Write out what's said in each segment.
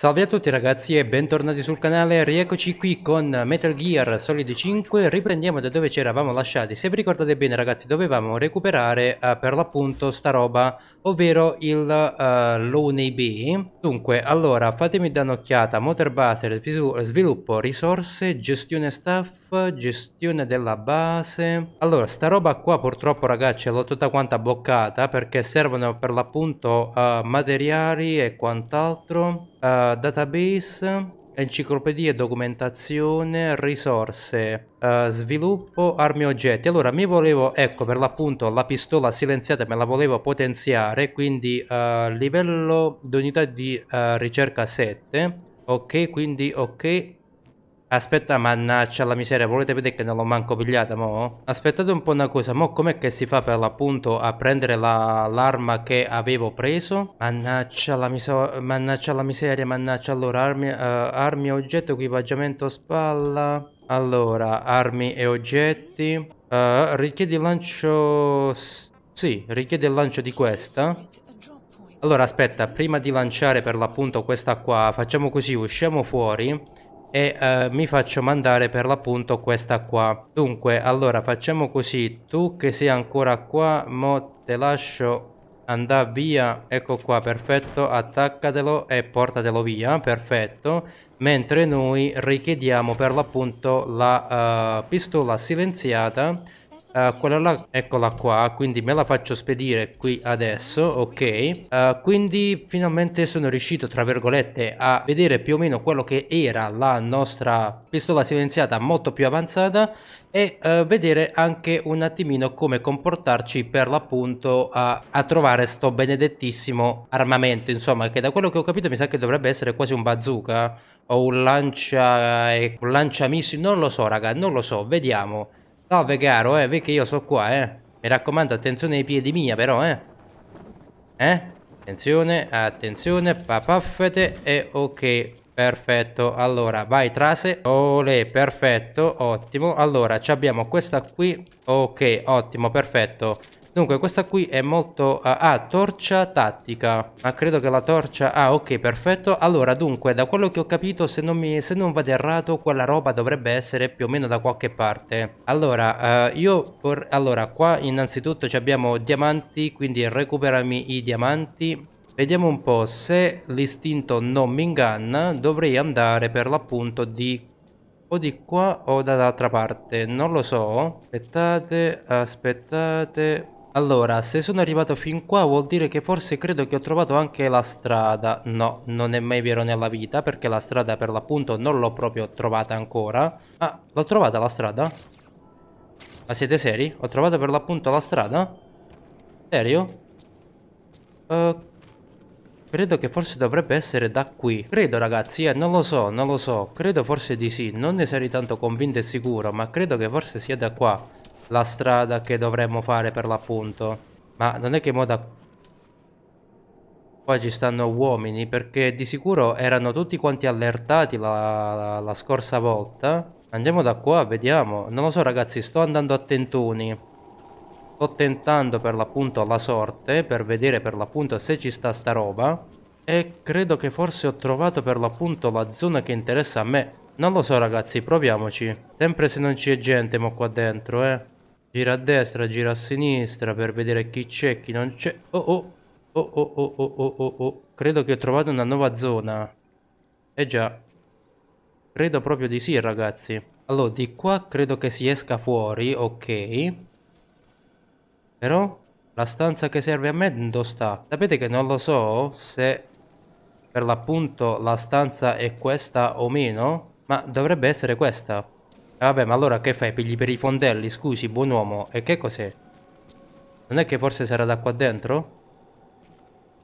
Salve a tutti ragazzi e bentornati sul canale, rieccoci qui con Metal Gear Solid 5, riprendiamo da dove ci eravamo lasciati, se vi ricordate bene ragazzi dovevamo recuperare uh, per l'appunto sta roba, ovvero il uh, eh, Loney B, dunque allora fatemi dare un'occhiata, motor base, sviluppo, risorse, gestione staff, gestione della base allora sta roba qua purtroppo ragazzi l'ho tutta quanta bloccata perché servono per l'appunto uh, materiali e quant'altro uh, database enciclopedie, documentazione, risorse, uh, sviluppo, armi oggetti. Allora mi volevo, ecco per l'appunto la pistola silenziata me la volevo potenziare, quindi uh, livello di unità di uh, ricerca 7, ok quindi ok Aspetta, mannaccia la miseria, volete vedere che non l'ho manco pigliata, mo? Aspettate un po' una cosa, mo com'è che si fa per l'appunto a prendere l'arma la, che avevo preso? Mannaccia la, miso, mannaccia la miseria, mannaccia, allora, armi, uh, armi oggetto, equipaggiamento spalla... Allora, armi e oggetti... Uh, eh, richiede il lancio... Sì, richiede il lancio di questa... Allora aspetta, prima di lanciare per l'appunto questa qua, facciamo così, usciamo fuori e eh, mi faccio mandare per l'appunto questa qua dunque allora facciamo così tu che sei ancora qua mo te lascio andare via ecco qua perfetto attaccatelo e portatelo via perfetto mentre noi richiediamo per l'appunto la uh, pistola silenziata Uh, quella là, eccola qua, quindi me la faccio spedire qui adesso, ok? Uh, quindi finalmente sono riuscito, tra virgolette, a vedere più o meno quello che era la nostra pistola silenziata molto più avanzata e uh, vedere anche un attimino come comportarci per l'appunto a, a, trovare sto benedettissimo armamento insomma che da quello che ho capito mi sa che dovrebbe essere quasi un bazooka o un lancia un lancia lanciamissili non lo so raga non lo so vediamo Vabbè caro, eh, vedi che io so qua, eh. Mi raccomando, attenzione ai piedi mia però, eh. Eh? Attenzione, attenzione, papaffete e ok, perfetto. Allora, vai trase. Ole, perfetto, ottimo. Allora, abbiamo questa qui. Ok, ottimo, perfetto. Dunque, questa qui è molto... Ah, ah, torcia tattica. Ah, credo che la torcia... Ah, ok, perfetto. Allora, dunque, da quello che ho capito, se non, mi... se non vado errato, quella roba dovrebbe essere più o meno da qualche parte. Allora, eh, io... Por... Allora, qua innanzitutto abbiamo diamanti, quindi recuperami i diamanti. Vediamo un po' se l'istinto non mi inganna, dovrei andare per l'appunto di o di qua o dall'altra parte non lo so aspettate aspettate allora, se sono arrivato fin qua vuol dire che forse credo che ho trovato anche la strada. No, non è mai vero nella vita, perché la strada per l'appunto non l'ho proprio trovata ancora. Ah, l'ho trovata la strada? Ma siete seri? Ho trovato per l'appunto la strada? Serio? Uh, credo che forse dovrebbe essere da qui. Credo ragazzi, eh, non lo so, non lo so. Credo forse di sì. Non ne sarei tanto convinto e sicuro, ma credo che forse sia da qua la strada che dovremmo fare per l'appunto. Ma non è che mo da... Qua ci stanno uomini, perché di sicuro erano tutti quanti allertati la, la, la scorsa volta. Andiamo da qua, vediamo. Non lo so ragazzi, sto andando a tentoni. Sto tentando per l'appunto la sorte, per vedere per l'appunto se ci sta sta roba. E credo che forse ho trovato per l'appunto la zona che interessa a me. Non lo so ragazzi, proviamoci. Sempre se non c'è gente mo qua dentro, eh. Gira a destra, gira a sinistra per vedere chi c'è, chi non c'è. Oh, oh oh. Oh oh oh oh oh oh oh. Credo che ho trovato una nuova zona. Eh già. Credo proprio di sì, ragazzi. Allora, di qua credo che si esca fuori, ok. Però la stanza che serve a me non sta. Sapete che non lo so se per l'appunto la stanza è questa o meno, ma dovrebbe essere questa. Vabbè, ma allora che fai? Pigli per i fondelli, scusi, buon uomo. E che cos'è? Non è che forse sarà da qua dentro?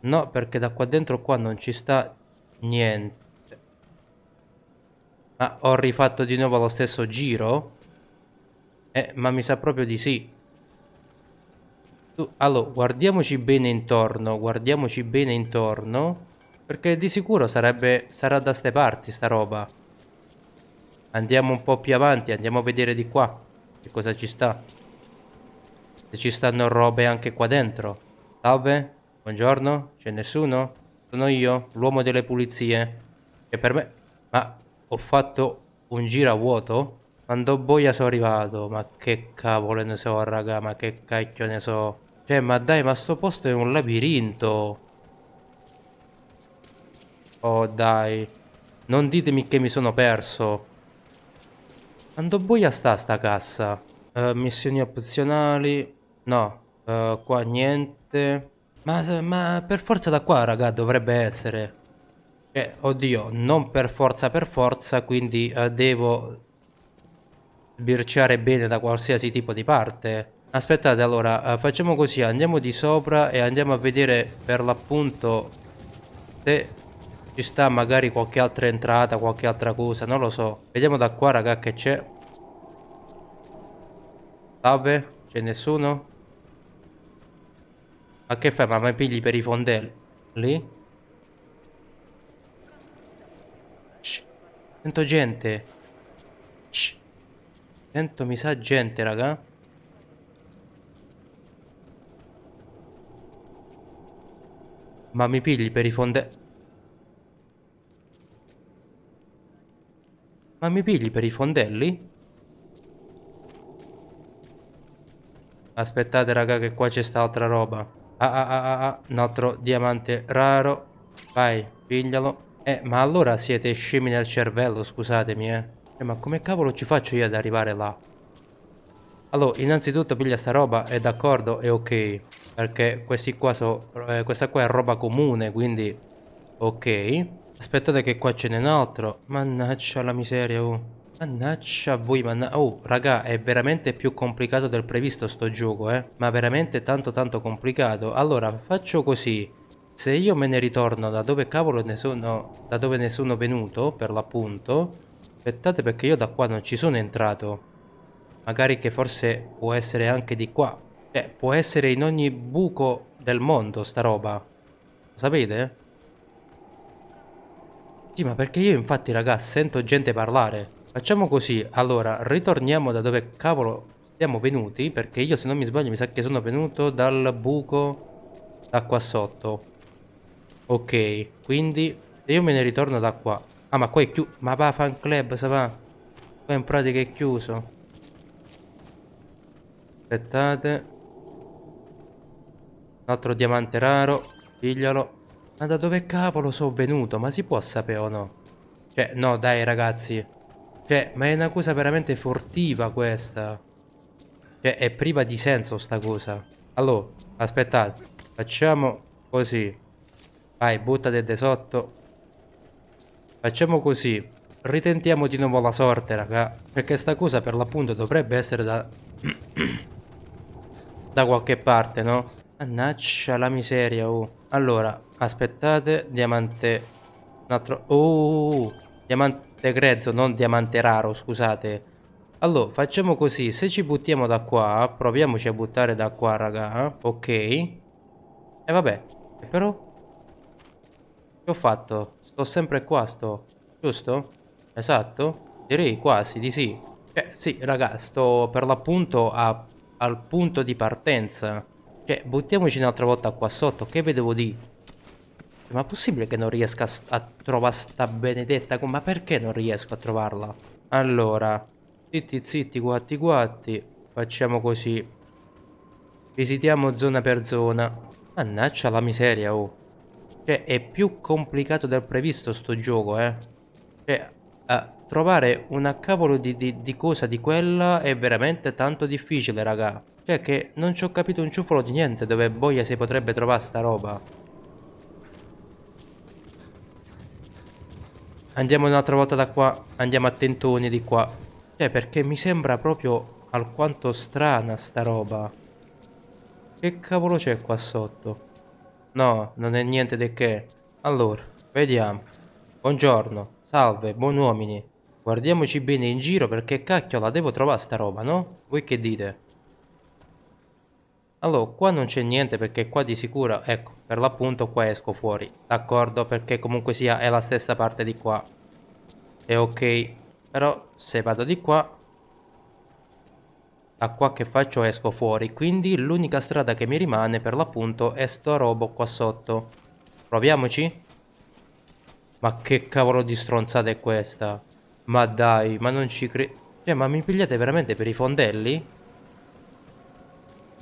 No, perché da qua dentro qua non ci sta niente. Ma ah, ho rifatto di nuovo lo stesso giro? Eh, ma mi sa proprio di sì. Allora, guardiamoci bene intorno, guardiamoci bene intorno. Perché di sicuro sarebbe, sarà da ste parti sta roba. Andiamo un po' più avanti, andiamo a vedere di qua. Che cosa ci sta? Se ci stanno robe anche qua dentro. Salve, buongiorno, c'è nessuno? Sono io, l'uomo delle pulizie. E per me... Ma ho fatto un giro a vuoto? Quando boia sono arrivato, ma che cavolo ne so, raga, ma che cacchio ne so. Cioè, ma dai, ma sto posto è un labirinto. Oh, dai. Non ditemi che mi sono perso. Quanto boia sta sta cassa? Uh, missioni opzionali... No, uh, qua niente... Ma, ma, per forza da qua, raga, dovrebbe essere. Eh, oddio, non per forza per forza, quindi eh, devo sbirciare bene da qualsiasi tipo di parte. Aspettate, allora, eh, facciamo così, andiamo di sopra e andiamo a vedere per l'appunto se ci sta magari qualche altra entrata, qualche altra cosa, non lo so. Vediamo da qua, raga, che c'è. Salve, c'è nessuno? Ma che fai? Ma mi pigli per i fondelli? Lì? Sento gente. Sento, mi sa, gente, raga. Ma mi pigli per i fondelli? Ma mi pigli per i fondelli? Aspettate raga che qua c'è sta altra roba ah, ah ah ah ah Un altro diamante raro Vai piglialo Eh ma allora siete scemi nel cervello scusatemi eh Eh ma come cavolo ci faccio io ad arrivare là? Allora innanzitutto piglia sta roba È d'accordo è ok Perché questi qua so eh, Questa qua è roba comune quindi Ok Aspettate che qua ce n'è un altro. Mannaccia la miseria, oh. Mannaccia a voi, mannaggia. Oh, raga, è veramente più complicato del previsto sto gioco, eh. Ma veramente tanto tanto complicato. Allora, faccio così. Se io me ne ritorno da dove cavolo ne sono... Da dove ne sono venuto, per l'appunto. Aspettate perché io da qua non ci sono entrato. Magari che forse può essere anche di qua. Cioè, può essere in ogni buco del mondo sta roba. Lo sapete? Sì, ma perché io infatti, raga, sento gente parlare. Facciamo così, allora, ritorniamo da dove cavolo siamo venuti, perché io se non mi sbaglio mi sa che sono venuto dal buco da qua sotto. Ok, quindi se io me ne ritorno da qua. Ah, ma qua è chiuso. Ma va, fan club, sa va. Qua in pratica è chiuso. Aspettate. Un altro diamante raro. Piglialo. Ma da dove cavolo sono venuto? Ma si può sapere o no? Cioè, no, dai ragazzi. Cioè, ma è una cosa veramente furtiva questa. Cioè, è priva di senso sta cosa. Allora, aspettate. Facciamo così. Vai, buttate de sotto. Facciamo così. Ritentiamo di nuovo la sorte, raga. Perché sta cosa per l'appunto dovrebbe essere da... da qualche parte, no? Mannaccia la miseria, oh. Allora, aspettate, diamante... Un altro... Oh, oh, oh, oh, diamante grezzo, non diamante raro, scusate. Allora, facciamo così, se ci buttiamo da qua, proviamoci a buttare da qua, raga, eh, ok? E eh, vabbè, però... Che ho fatto? Sto sempre qua, sto... Giusto? Esatto? Direi quasi di sì. Cioè, sì, raga, sto per l'appunto al punto di partenza. Cioè, buttiamoci un'altra volta qua sotto, che vedevo di... Ma è possibile che non riesca a trovare sta benedetta? Ma perché non riesco a trovarla? Allora, zitti zitti, quatti, quatti. facciamo così. Visitiamo zona per zona. Mannaccia la miseria, oh. Cioè, è più complicato del previsto sto gioco, eh. Cioè, ah, Trovare una cavolo di, di, di cosa di quella è veramente tanto difficile, raga. Cioè che non ci ho capito un ciuffolo di niente dove boia si potrebbe trovare sta roba. Andiamo un'altra volta da qua, andiamo a tentoni di qua. Cioè perché mi sembra proprio alquanto strana sta roba. Che cavolo c'è qua sotto? No, non è niente di che. Allora, vediamo. Buongiorno, salve, buon uomini. Guardiamoci bene in giro perché cacchio la devo trovare sta roba, no? Voi che dite? Allora, qua non c'è niente perché qua di sicuro, ecco, per l'appunto qua esco fuori, d'accordo? Perché comunque sia è la stessa parte di qua. È ok, però se vado di qua, da qua che faccio esco fuori, quindi l'unica strada che mi rimane per l'appunto è sto robo qua sotto. Proviamoci? Ma che cavolo di stronzata è questa? Ma dai, ma non ci credo. Cioè, ma mi pigliate veramente per i fondelli?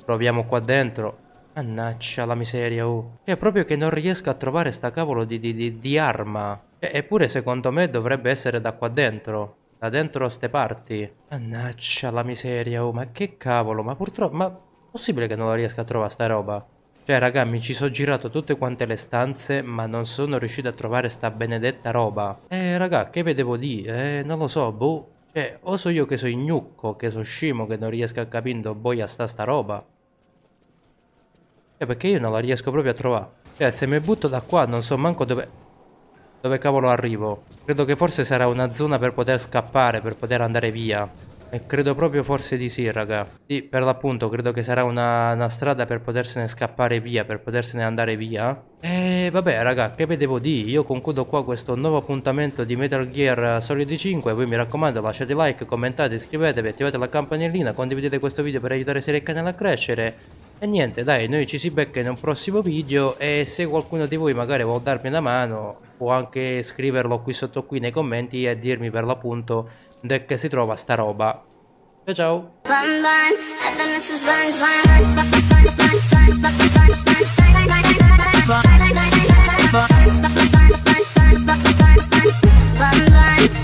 Proviamo qua dentro. Mannaccia la miseria, oh. Cioè, proprio che non riesco a trovare sta cavolo di, di, di, di arma. Cioè, eppure, secondo me, dovrebbe essere da qua dentro. Da dentro ste parti. Mannaccia la miseria, oh. Ma che cavolo, ma purtroppo... Ma possibile che non la riesca a trovare sta roba? Cioè, raga, mi ci sono girato tutte quante le stanze, ma non sono riuscito a trovare sta benedetta roba. Eh, raga, che vedevo lì? Eh, non lo so, boh. Cioè, o so io che so ignucco, che so scimo, che non riesco a capire boia sta sta roba. Cioè, perché io non la riesco proprio a trovare. Cioè, se mi butto da qua non so manco dove... Dove cavolo arrivo. Credo che forse sarà una zona per poter scappare, per poter andare via. E credo proprio forse di sì, raga. Sì, per l'appunto, credo che sarà una, una, strada per potersene scappare via, per potersene andare via. E vabbè, raga, che vi devo dire? Io concludo qua questo nuovo appuntamento di Metal Gear Solid 5. Voi mi raccomando, lasciate like, commentate, iscrivetevi, attivate la campanellina, condividete questo video per aiutare Serie Canale a crescere. E niente, dai, noi ci si becca in un prossimo video e se qualcuno di voi magari vuol darmi una mano può anche scriverlo qui sotto qui nei commenti e dirmi per l'appunto che si trova sta roba. Ciao ciao! Bye.